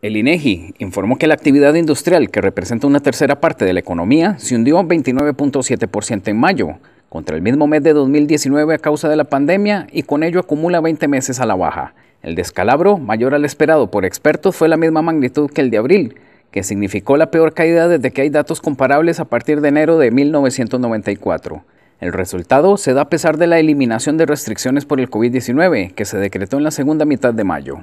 El INEGI informó que la actividad industrial, que representa una tercera parte de la economía, se hundió 29.7% en mayo, contra el mismo mes de 2019 a causa de la pandemia y con ello acumula 20 meses a la baja. El descalabro, mayor al esperado por expertos, fue la misma magnitud que el de abril, que significó la peor caída desde que hay datos comparables a partir de enero de 1994. El resultado se da a pesar de la eliminación de restricciones por el COVID-19, que se decretó en la segunda mitad de mayo.